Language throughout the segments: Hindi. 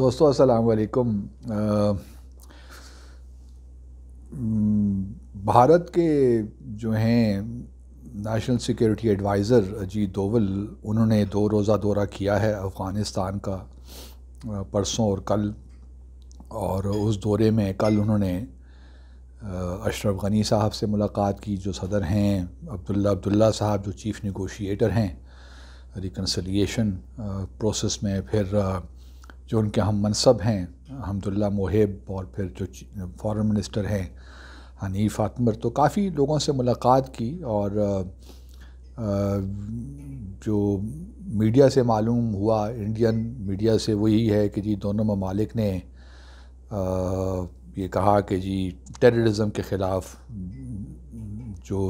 दोस्तों अस्सलाम वालेकुम भारत के जो हैं national security adviser Ajit Doval उन्होंने दो रोज़ा दौरा किया है अफ़गानिस्तान का परसों और कल और उस दौरे में कल उन्होंने अशरफ गनी साहब से मुलाकात की जो सदर हैं अब्दुल्ला अब्दुल्ला साहब जो चीफ़ नगोशिएटर हैं रिकनसलिएशन प्रोसेस में फिर जो उनके हम मनसब हैं अहमदुल्ला मोहब और फिर जो फॉरेन मिनिस्टर हैं हनीफ आतमर तो काफ़ी लोगों से मुलाकात की और जो मीडिया से मालूम हुआ इंडियन मीडिया से वही है कि जी दोनों ममालिक ने ये कहा कि जी टेररिज्म के ख़िलाफ़ जो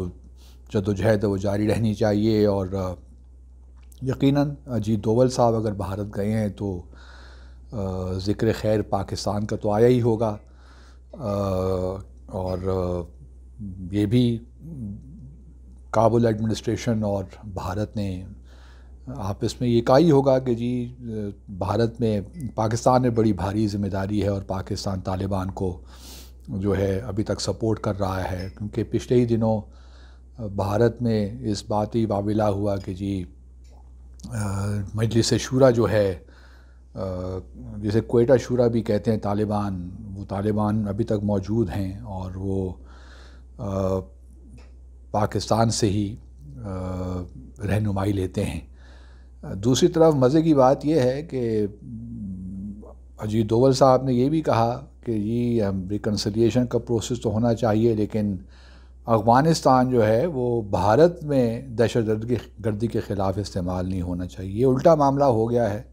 जदोजहद वो जारी रहनी चाहिए और यकीनन अजीत दोवल साहब अगर भारत गए हैं तो ज़िक्र खैर पाकिस्तान का तो आया ही होगा और ये भी काबुल एडमिनिस्ट्रेशन और भारत ने आपस में ये कहा ही होगा कि जी भारत में पाकिस्तान में बड़ी भारी जिम्मेदारी है और पाकिस्तान तालिबान को जो है अभी तक सपोर्ट कर रहा है क्योंकि पिछले ही दिनों भारत में इस बात ही वाविला हुआ कि जी मजलिस शूरा जो है जिसे कोयटा शूरा भी कहते हैं तालिबान वो तालिबान अभी तक मौजूद हैं और वो आ, पाकिस्तान से ही रहनुमाई लेते हैं दूसरी तरफ मज़े की बात यह है कि अजीत दोवल साहब ने यह भी कहा कि ये रिकनसलिएशन का प्रोसेस तो होना चाहिए लेकिन अफ़गानिस्तान जो है वो भारत में दहशत गर्दी के ख़िलाफ़ इस्तेमाल नहीं होना चाहिए ये उल्टा मामला हो गया है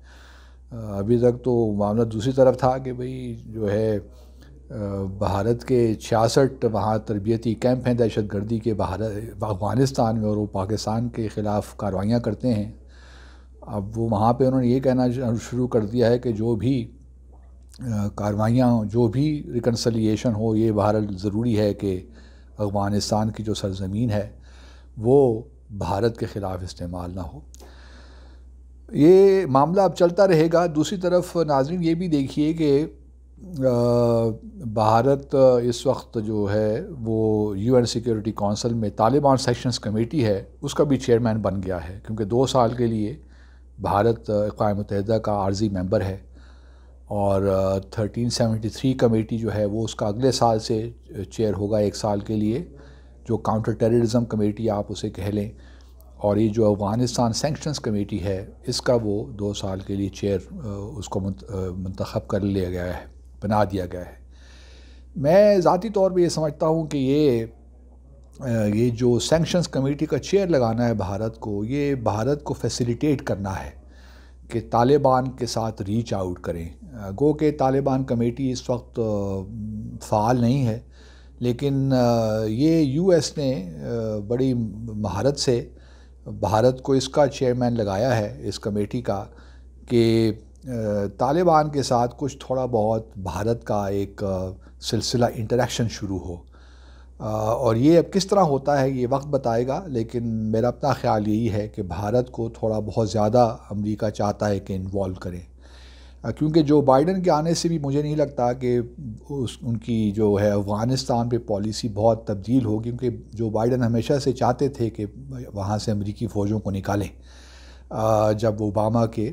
अभी तक तो मामला दूसरी तरफ था कि भाई जो है भारत के छियासठ वहाँ तरबियती कैंप हैं दहशत गर्दी के भारत अफगानिस्तान में और वो पाकिस्तान के ख़िलाफ़ कार्रवाइयाँ करते हैं अब वो वहाँ पे उन्होंने ये कहना शुरू कर दिया है कि जो भी कार्रवाइयाँ जो भी रिकनसलिएशन हो ये भारत ज़रूरी है कि अफ़गानिस्तान की जो सरजमीन है वो भारत के ख़िलाफ़ इस्तेमाल ना हो ये मामला अब चलता रहेगा दूसरी तरफ नाजरन ये भी देखिए कि भारत इस वक्त जो है वो यूएन सिक्योरिटी कौंसल में तालिबान सेक्शंस कमेटी है उसका भी चेयरमैन बन गया है क्योंकि दो साल के लिए भारत अकवा मुतहदा का आर्जी मेंबर है और 1373 कमेटी जो है वो उसका अगले साल से चेयर होगा एक साल के लिए जो काउंटर टेररिज्म कमेटी आप उसे कह लें और ये जो अफ़गानिस्तान सेंक्शंस कमेटी है इसका वो दो साल के लिए चेयर उसको मंतखब कर लिया गया है बना दिया गया है मैं ज़ाती तौर पर ये समझता हूँ कि ये ये जो सेंक्शंस कमेटी का चेयर लगाना है भारत को ये भारत को फैसिलिटेट करना है कि तालिबान के साथ रीच आउट करें गो के तालिबान कमेटी इस वक्त फ़ाल नहीं है लेकिन ये यूएस ने बड़ी महारत से भारत को इसका चेयरमैन लगाया है इस कमेटी का कि तालिबान के साथ कुछ थोड़ा बहुत भारत का एक सिलसिला इंटरेक्शन शुरू हो और ये अब किस तरह होता है ये वक्त बताएगा लेकिन मेरा अपना ख्याल यही है कि भारत को थोड़ा बहुत ज़्यादा अमेरिका चाहता है कि इन्वॉल्व करें क्योंकि जो बाइडन के आने से भी मुझे नहीं लगता कि उस उनकी जो है अफ़गानिस्तान पे पॉलिसी बहुत तब्दील होगी क्योंकि जो बाइडन हमेशा से चाहते थे कि वहाँ से अमेरिकी फ़ौजों को निकालें जब ओबामा के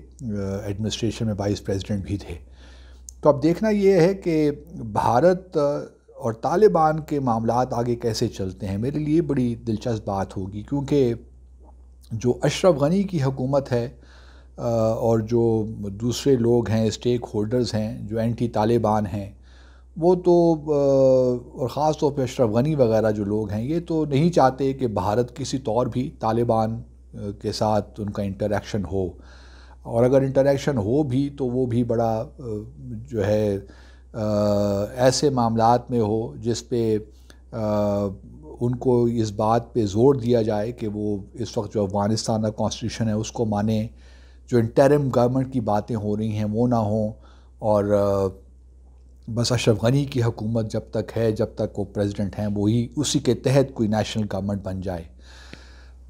एडमिनिस्ट्रेशन में वाइस प्रेसिडेंट भी थे तो अब देखना ये है कि भारत और तालिबान के मामला आगे कैसे चलते हैं मेरे लिए बड़ी दिलचस्प बात होगी क्योंकि जो अशरफ गनी की हुकूमत है और जो दूसरे लोग हैं स्टेक होल्डर्स हैं जो एंटी तालिबान हैं वो तो और ख़ास तौर पर अशरफ गनी वगैरह जो लोग हैं ये तो नहीं चाहते कि भारत किसी तौर भी तालिबान के साथ उनका इंटरेक्शन हो और अगर इंटरेक्शन हो भी तो वो भी बड़ा जो है ऐसे मामला में हो जिस पे उनको इस बात पे ज़ोर दिया जाए कि वो इस वक्त जो अफ़गानिस्तान का कॉन्स्टिट्यूशन है उसको माने जो इंटरम गवर्नमेंट की बातें हो रही हैं वो ना हों और बस अशरफ गनी की हुकूमत जब तक है जब तक वो प्रेसिडेंट हैं वही उसी के तहत कोई नेशनल गवर्नमेंट बन जाए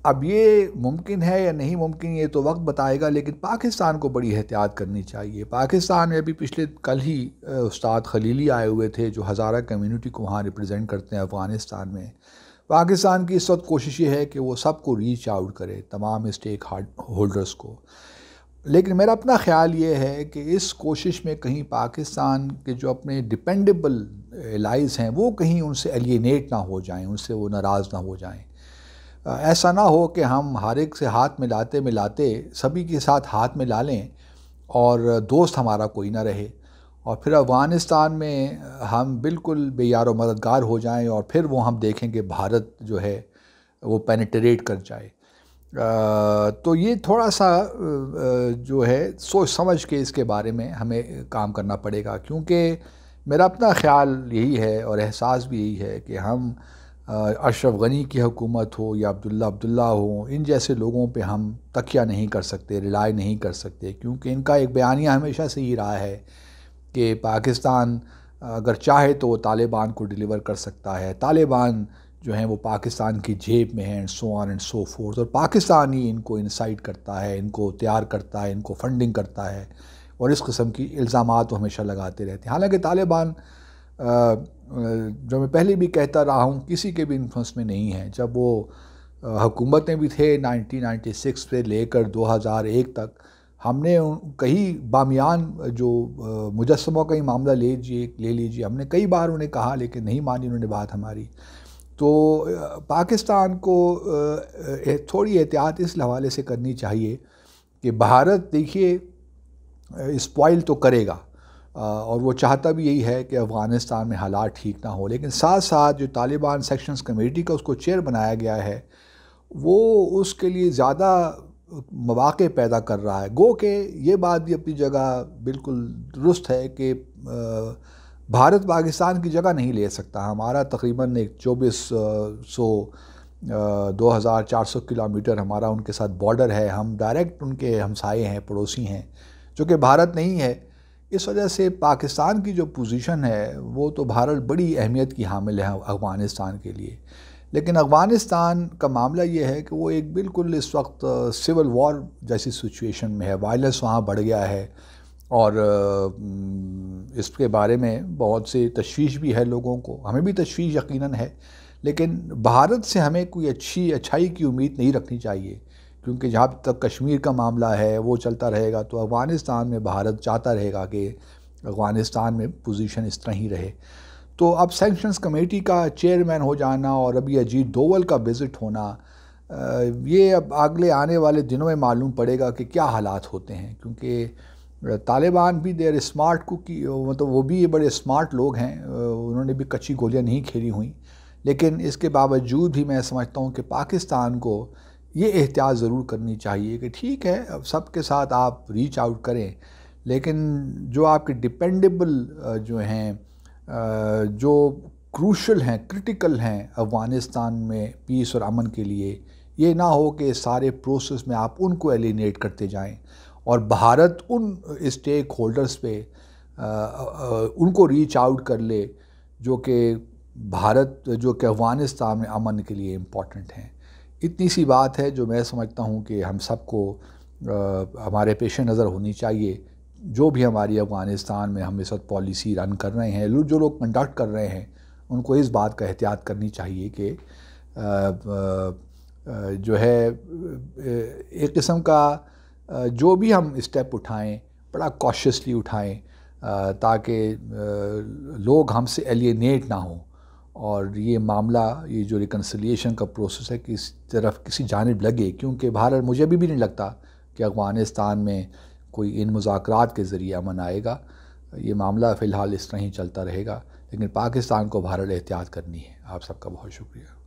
अब ये मुमकिन है या नहीं मुमकिन ये तो वक्त बताएगा लेकिन पाकिस्तान को बड़ी एहतियात करनी चाहिए पाकिस्तान में अभी पिछले कल ही उस्ताद खलीली आए हुए थे जो हज़ारा कम्युनिटी को वहाँ रिप्रेजेंट करते हैं अफ़गानिस्तान में पाकिस्तान की इस वक्त कोशिश ये है कि वो सबको रीच आउट करे तमाम स्टेक होल्डर्स को लेकिन मेरा अपना ख्याल ये है कि इस कोशिश में कहीं पाकिस्तान के जो अपने डिपेंडेबल एलाइज हैं वो कहीं उनसे एलिनेट ना हो जाएं उनसे वो नाराज़ ना हो जाएं ऐसा ना हो कि हम हर एक से हाथ मिलाते मिलाते सभी के साथ हाथ मिला लें और दोस्त हमारा कोई ना रहे और फिर अफ़गानिस्तान में हम बिल्कुल बेयार मददगार हो जाएं और फिर वो हम देखें कि भारत जो है वो पेनिट्रेट कर जाए तो ये थोड़ा सा जो है सोच समझ के इसके बारे में हमें काम करना पड़ेगा क्योंकि मेरा अपना ख्याल यही है और एहसास भी यही है कि हम अशरफ गनी की हुकूमत हो या अब्दुल्ला अब्दुल्ला हो इन जैसे लोगों पे हम तकिया नहीं कर सकते रिलाय नहीं कर सकते क्योंकि इनका एक बयानिया हमेशा से ही रहा है कि पाकिस्तान अगर चाहे तो वो तालिबान को डिलीवर कर सकता है तालिबान जो हैं वो पाकिस्तान की जेब में हैं so on and so forth और पाकिस्तान ही इनको इंसाइट करता है इनको तैयार करता है इनको फंडिंग करता है और इस कस्म की इल्ज़ाम तो हमेशा लगाते रहते हैं हालांकि तालिबान जो मैं पहले भी कहता रहा हूँ किसी के भी इन्फ्लुंस में नहीं है जब वो हुकूमतें भी थे 1996 से लेकर 2001 तक हमने कई बामियान जो मुजस्मों का ही मामला ले लीजिए ले लीजिए हमने कई बार उन्हें कहा लेकिन नहीं मानी उन्होंने बात हमारी तो पाकिस्तान को थोड़ी एहतियात इस हवाले से करनी चाहिए कि भारत देखिए स्पॉइल तो करेगा और वो चाहता भी यही है कि अफ़गानिस्तान में हालात ठीक ना हो लेकिन साथ साथ जो तालिबान सेक्शंस कमेटी का उसको चेयर बनाया गया है वो उसके लिए ज़्यादा मौाक़े पैदा कर रहा है गो के ये बात भी अपनी जगह बिल्कुल दुरुस्त है कि भारत पाकिस्तान की जगह नहीं ले सकता हमारा तकरीबन एक चौबीस सौ दो हज़ार चार सौ किलोमीटर हमारा उनके साथ बॉर्डर है हम डायरेक्ट उनके हमसाए हैं पड़ोसी हैं जो कि भारत नहीं है इस वजह से पाकिस्तान की जो पोजीशन है वो तो भारत बड़ी अहमियत की हामिल है अफ़गानिस्तान के लिए लेकिन अफ़गानिस्तान का मामला ये है कि वो एक बिल्कुल इस वक्त सिविल वॉर जैसी सिचुएशन में है वायलेंस वहाँ बढ़ गया है और इसके बारे में बहुत से तश्वीश भी है लोगों को हमें भी तश्वीश यकीनन है लेकिन भारत से हमें कोई अच्छी अच्छाई की उम्मीद नहीं रखनी चाहिए क्योंकि जहाँ तक कश्मीर का मामला है वो चलता रहेगा तो अफ़गानिस्तान में भारत चाहता रहेगा कि अफ़गानिस्तान में पोजीशन इस तरह ही रहे तो अब सेंक्शंस कमेटी का चेयरमैन हो जाना और अभी अजीत डोवल का विज़िट होना ये अब अगले आने वाले दिनों में मालूम पड़ेगा कि क्या हालात होते हैं क्योंकि तालिबान भी देर स्मार्ट कुकी मतलब वो भी ये बड़े स्मार्ट लोग हैं उन्होंने भी कच्ची गोलियां नहीं खेली हुई लेकिन इसके बावजूद भी मैं समझता हूँ कि पाकिस्तान को ये एहतियात ज़रूर करनी चाहिए कि ठीक है अब सब के साथ आप रीच आउट करें लेकिन जो आपके डिपेंडेबल जो हैं जो क्रूशल हैं क्रिटिकल हैं अफ़गानिस्तान में पीस और अमन के लिए ये ना हो कि सारे प्रोसेस में आप उनको एलिनेट करते जाएं और भारत उन स्टेक होल्डर्स पे आ, उनको रीच आउट कर ले जो कि भारत जो कि अफ़गानिस्तान में अमन के लिए इम्पॉर्टेंट हैं इतनी सी बात है जो मैं समझता हूँ कि हम सबको हमारे पेश नज़र होनी चाहिए जो भी हमारी अफ़गानिस्तान में हम इस वक्त पॉलिसी रन कर रहे हैं जो लोग कंडक्ट कर रहे हैं उनको इस बात का एहतियात करनी चाहिए कि जो है एक किस्म का जो भी हम स्टेप उठाएं बड़ा कॉशसली उठाएं ताकि लोग हमसे एलिनेट ना हों और ये मामला ये जो रिकनसलिएशन का प्रोसेस है किस तरफ किसी जानब लगे क्योंकि भारत मुझे अभी भी नहीं लगता कि अफ़गानिस्तान में कोई इन मुजाकर के ज़रिए अमन आएगा ये मामला फ़िलहाल इस तरह ही चलता रहेगा लेकिन पाकिस्तान को भारत एहतियात करनी है आप सबका बहुत शुक्रिया